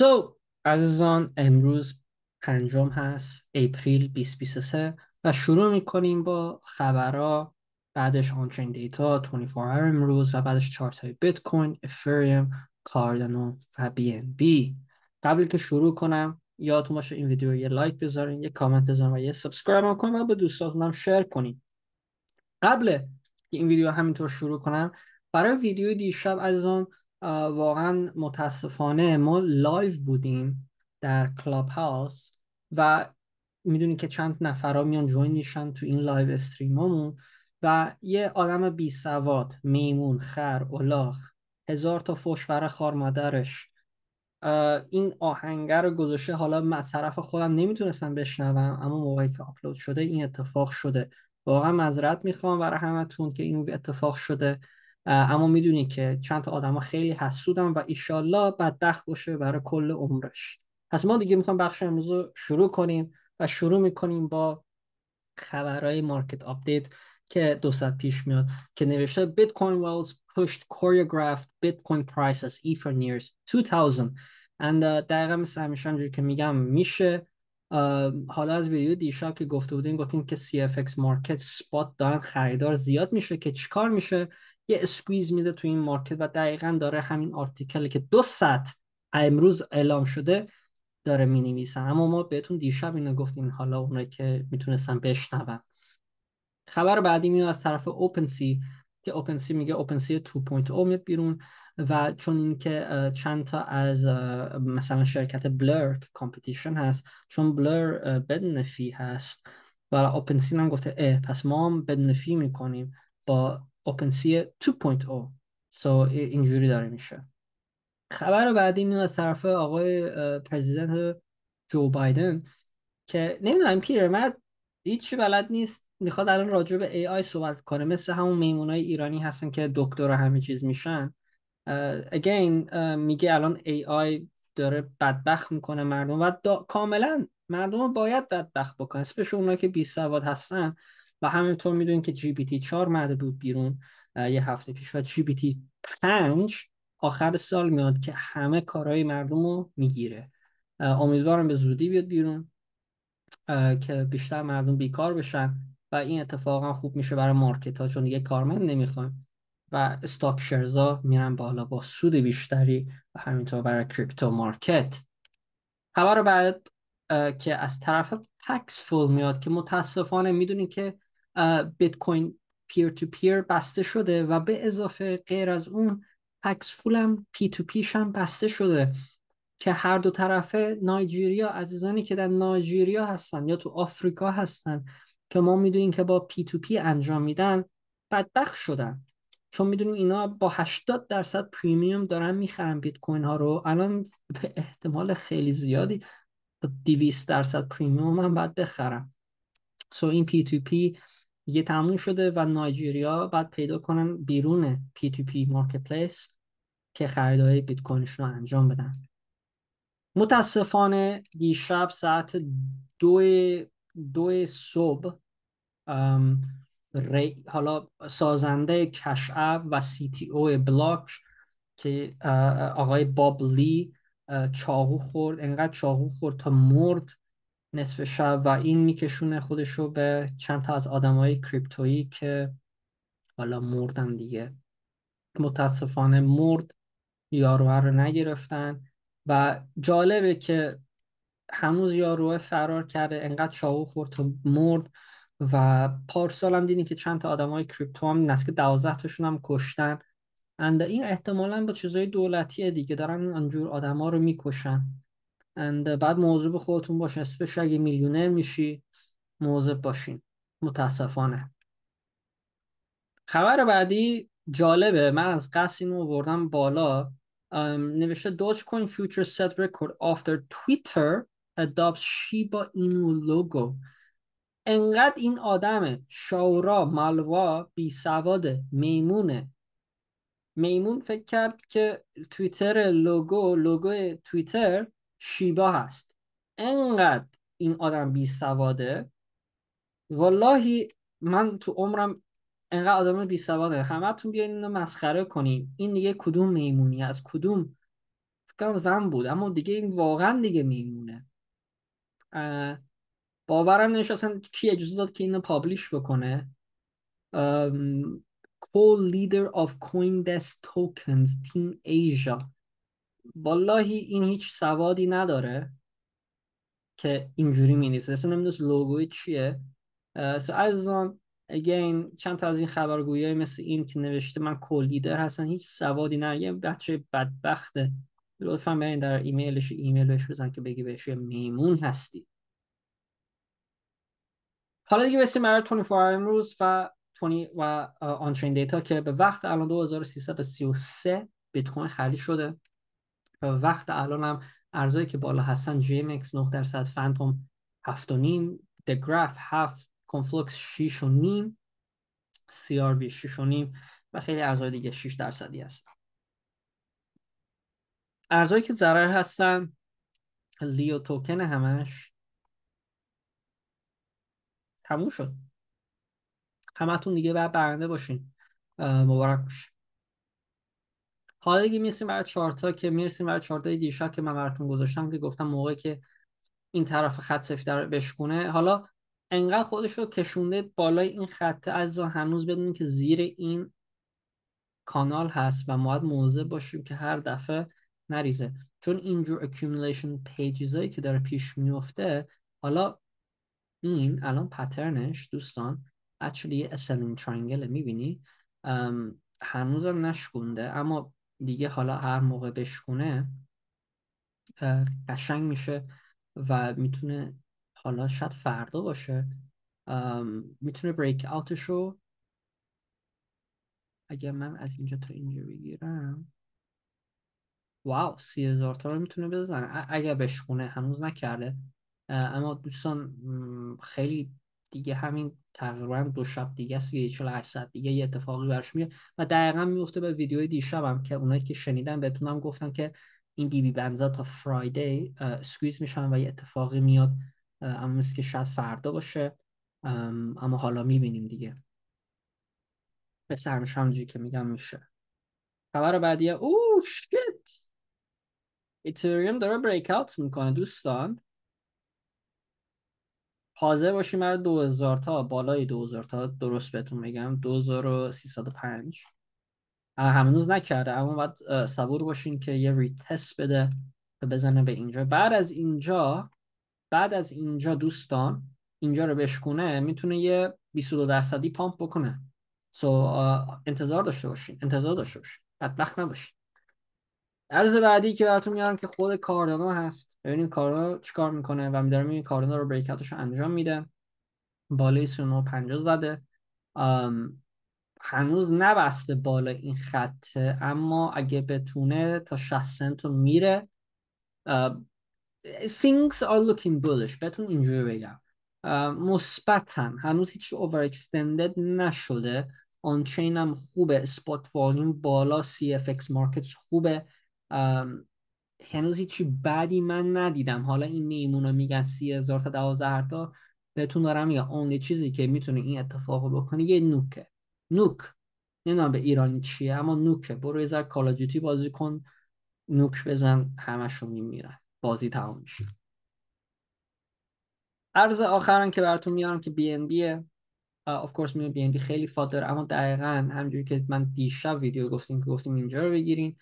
So عزیزان امروز پنجم هست اپریل 2023 و شروع میکنیم با خبرها بعدش آنچین دیتا 24 هر امروز و بعدش چارت های بیت کوین افریوم کاردانو و بی بی قبل که شروع کنم یادتون باشه این ویدیو رو یه لایک بذارین یه کامنت بذارین و یه سابسکرایب کنین و به دوستاتون هم شیر کنین قبل این ویدیو همینطور شروع کنم برای ویدیو دیشب عزیزان واقعا متاسفانه ما لایو بودیم در کلاب هاوس و میدونی که چند ها میان جوین میشن تو این لایو استریممون و یه آدم بی سواد میمون خر الاغ هزار تا فشور خار این آهنگ رو گذاشته حالا من طرف خودم نمیتونستم بشنوم اما موقعی که آپلود شده این اتفاق شده واقعا مذرت میخوام برای همتون که این اتفاق شده اما میدونی که چند تا آدم خیلی حسودم و ایشالله بدبخت باشه برای کل عمرش پس ما دیگه میخوام بخش امروز رو شروع کنیم و شروع میکنیم با خبرهای مارکت آپدیت که دو ساعت پیش میاد که نوشته بیت کوین والز pushed choreographed bitcoin پرایس as ایفر 2000 and uh, دقیقا مثل همیشه که میگم میشه uh, حالا از ویدیو دیشب که گفته بودیم گفتیم که CFX مارکت سپات دارن خریدار زیاد میشه که چیکار میشه یه اسکویز میده تو این مارکت و دقیقا داره همین آرتیکلی که دو ست امروز اعلام شده داره می اما ما بهتون دیشب اینو گفتیم حالا اونایی که میتونستن بشنون خبر بعدی میاد از طرف اوپن سی که اوپن سی میگه اوپن سی 2.0 میاد بیرون و چون اینکه چند تا از مثلا شرکت بلر که هست چون بلر بدون فی هست و اوپن سی هم گفته اه پس ما هم بدون فی میکنیم با OpenSea 2.0 سو اینجوری داره میشه خبر بعدی میاد از طرف آقای پرزیدنت جو بایدن که نمیدونم من هیچی بلد نیست میخواد الان راجع به ای آی صحبت کنه مثل همون میمونای ایرانی هستن که دکتر همه چیز میشن اگین میگه الان ای آی داره بدبخت میکنه مردم و کاملا مردم باید بدبخت بکنه اسپش اونا که بی سواد هستن و همینطور میدونید که GPT 4 مده بود بیرون یه هفته پیش و GPT 5 آخر سال میاد که همه کارهای مردم رو میگیره امیدوارم به زودی بیاد بیرون که بیشتر مردم بیکار بشن و این اتفاقا خوب میشه برای مارکت ها چون دیگه کارمند نمیخوایم و استاک شرزا میرن بالا با سود بیشتری و همینطور برای کریپتو مارکت خبر بعد که از طرف پکس فول میاد که متاسفانه میدونین که بیت کوین پیر تو پیر بسته شده و به اضافه غیر از اون پکس فولم پی تو پیش هم بسته شده که هر دو طرفه نایجیریا عزیزانی که در نایجیریا هستن یا تو آفریقا هستن که ما میدونیم که با پی تو پی انجام میدن بدبخت شدن چون میدونیم اینا با 80 درصد پریمیوم دارن میخرن بیت کوین ها رو الان به احتمال خیلی زیادی 200 درصد پریمیوم هم باید بخرم سو این پی تو پی دیگه تموم شده و نایجیریا باید پیدا کنن بیرون پی تو پی مارکت پلیس که خریدهای بیت کوینشون رو انجام بدن متاسفانه دیشب ساعت دو دو صبح حالا سازنده کش اپ و سی تی او بلاک که آقای باب لی چاقو خورد انقدر چاقو خورد تا مرد نصف شب و این میکشونه خودش رو به چند تا از های کریپتویی که حالا مردن دیگه متاسفانه مرد یاروه رو نگرفتن و جالبه که هنوز یاروه فرار کرده انقدر چاقو خورد تا مرد و پارسال هم دیدین که چند تا آدم های کریپتو هم نسک تاشون هم کشتن اند این احتمالا با چیزای دولتی دیگه دارن آدم آدما رو میکشن Uh, بعد موضوع به خودتون باشین اسپش اگه میلیونر میشی موضوع باشین متاسفانه خبر بعدی جالبه من از قصد اینو بردم بالا um, نوشته دوچ کوین فیوچر ست رکورد آفتر تویتر ادابس شیبا اینو لوگو انقدر این آدم شاورا ملوا بی سواد میمونه میمون فکر کرد که تویتر لوگو لوگو تویتر شیبا هست انقدر این آدم بی سواده واللهی من تو عمرم انقدر آدم بی سواده تون بیاین اینو مسخره کنین این دیگه کدوم میمونی از کدوم فکرم زن بود اما دیگه این واقعا دیگه میمونه باورم نمیشه اصلا کی اجازه داد که اینو پابلیش بکنه co-leader of CoinDesk tokens تیم Asia واللهی این هیچ سوادی نداره که اینجوری می نیست اصلا نمیدونست لوگوی چیه سو عزیزان اگین چند تا از این خبرگویی مثل این که نوشته من کلیدر هستن هیچ سوادی نه یه بچه بدبخته لطفا برین در ایمیلش ایمیل بهش بزن که بگی بهش میمون هستی حالا دیگه بسیم برای 24 امروز و تونی و آنچین دیتا که به وقت الان 2333 بیت کوین خرید شده و وقت الان هم ارزایی که بالا هستن GMX 9 درصد فانتوم 7 و نیم دگراف 7 کنفلوکس 6 و نیم بی 6 و نیم و خیلی ارزای دیگه 6 درصدی هستن ارزایی که ضرر هستن لیو توکن همش تموم شد همتون دیگه بعد برنده باشین مبارک باشه حالا دیگه میرسیم برای چارتا که میرسیم برای چارتای دیشا که من براتون گذاشتم که گفتم موقعی که این طرف خط سفید بشکونه حالا انقدر خودش رو کشونده بالای این خط از هنوز بدونیم که زیر این کانال هست و ما باید موضع باشیم که هر دفعه نریزه چون اینجور accumulation pages که داره پیش میفته حالا این الان پترنش دوستان actually یه اسلین ترانگله میبینی هنوزم نشکونده اما دیگه حالا هر موقع بشکونه قشنگ میشه و میتونه حالا شاید فردا باشه میتونه بریک آوتش رو اگر من از اینجا تا اینجا بگیرم واو سی هزار تا رو میتونه بزنه اگر بشکونه هنوز نکرده اما دوستان خیلی دیگه همین تقریبا دو شب دیگه است یه 48 ساعت دیگه یه اتفاقی برش میاد و دقیقا میفته به ویدیو دیشبم که اونایی که شنیدن بهتونم گفتم که این بی بی بنزا تا فرایدی سکویز میشن و یه اتفاقی میاد اما مثل که شاید فردا باشه اما حالا میبینیم دیگه به سرمش همجوری که میگم میشه خبر بعدی اوه شیت ایتریوم داره بریک اوت میکنه دوستان حاضر باشیم مرا 2000 تا بالای 2000 تا درست بهتون بگم 2305 هنوز نکرده اما باید صبور باشین که یه ریتست بده و بزنه به اینجا بعد از اینجا بعد از اینجا دوستان اینجا رو بشکونه میتونه یه 22 درصدی پامپ بکنه سو انتظار داشته باشین انتظار داشته باشین بدبخت نباشین عرض بعدی که براتون میارم که خود کاردانو هست ببینیم کارا چیکار میکنه و میدارم این کاردانو رو بریکاتش انجام میده بالای 3950 زده هنوز نبسته بالا این خطه اما اگه بتونه تا 60 سنتو میره things are looking bullish بتون اینجوری بگم مثبتا هنوز هیچ اوور اکستندد نشده آنچین هم خوبه اسپات والیوم بالا سی اف مارکتس خوبه هنوز هیچی بدی من ندیدم حالا این رو میگن سی هزار تا هر تا بهتون دارم یا اون چیزی که میتونه این اتفاق بکنه یه نوکه نوک نمیدونم به ایرانی چیه اما نوکه برو یه ذره بازی کن نوک بزن همشون میمیرن بازی تمام میشه عرض آخرم که براتون میارم که بی بیه uh, of کورس میگم بی ان بی خیلی فادر اما دقیقا همجوری که من دیشب ویدیو گفتیم که گفتیم اینجا رو بگیرین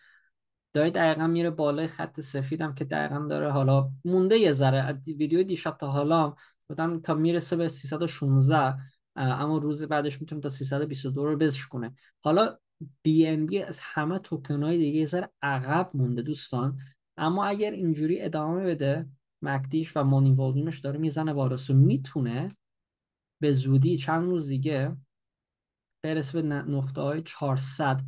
داره دقیقا میره بالای خط سفیدم که دقیقا داره حالا مونده یه ذره ویدیو دیشب تا حالا بودم تا میرسه به 316 اما روز بعدش میتونه تا 322 رو بزش کنه حالا BNB از همه توکن دیگه یه ذره عقب مونده دوستان اما اگر اینجوری ادامه بده مکدیش و مانی مش داره میزنه بارسو میتونه به زودی چند روز دیگه برسه به نقطه های 400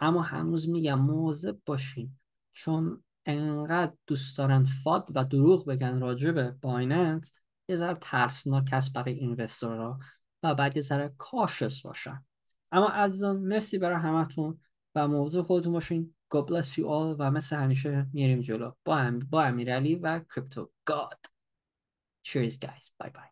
اما هنوز میگم مواظب باشین چون انقدر دوست دارن فاد و دروغ بگن راجبه به بایننس یه ذره ترسناک هست برای اینوستورها و بعد یه ذره کاشس باشن اما عزیزان مرسی برای همتون و موضوع خودتون باشین God bless you all و مثل همیشه میریم جلو با, ام... با و کریپتو گاد Cheers guys bye bye